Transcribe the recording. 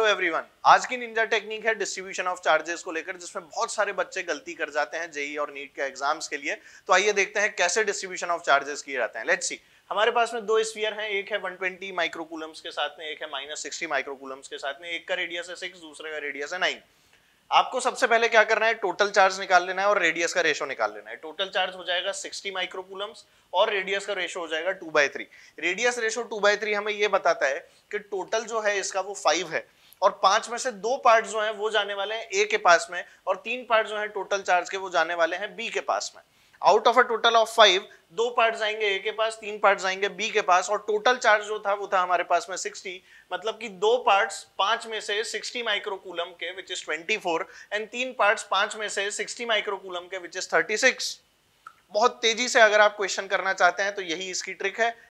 hello everyone आज की ninja technique है डिस्ट्रीब्यूशन ऑफ चार्जेस को लेकर जिसमें बहुत सारे बच्चे गलती कर जाते हैं जेई और नीट के एग्जाम्स के लिए तो आइए देखते हैं कैसे डिस्ट्रीब्यूशन ऑफ चार्जेस किए जाते हैं लेट्स सी हमारे पास में दो स्पीयर हैं एक है 120 माइक्रोकुलम्स के साथ में एक है माइनस सिक्सटी माइक्रोकूलम्स के साथ में एक का रेडियस है सिक्स दूसरे का रेडियस है नाइन आपको सबसे पहले क्या करना है टोटल चार्ज निकाल लेना है और रेडियस का रेशो निकाल लेना है टोटल चार्ज हो जाएगा 60 माइक्रोकुलम्स और रेडियस का रेशो हो जाएगा 2 by three radius ratio 2 by three हमें यह बताता है कि टोटल जो है इसका वो 5 है और पांच में से दो पार्ट जो है वो जाने वाले हैं ए के पास में और तीन पार्ट जो है टोटल चार्ज के वो जाने वाले हैं बी के पास में out of a total of five दो पार्ट जाएंगे ए के पास तीन पार्ट जाएंगे बी के पास और टोटल चार्ज जो था वो था हमारे पास में 60 मतलब कि दो पार्ट्स पांच में से 60 माइक्रोकूलम के विच इज 24 एंड तीन पार्ट्स पांच में से 60 माइक्रोकूलम के विच इज 36 बहुत तेजी से अगर आप क्वेश्चन करना चाहते हैं तो यही इसकी ट्रिक है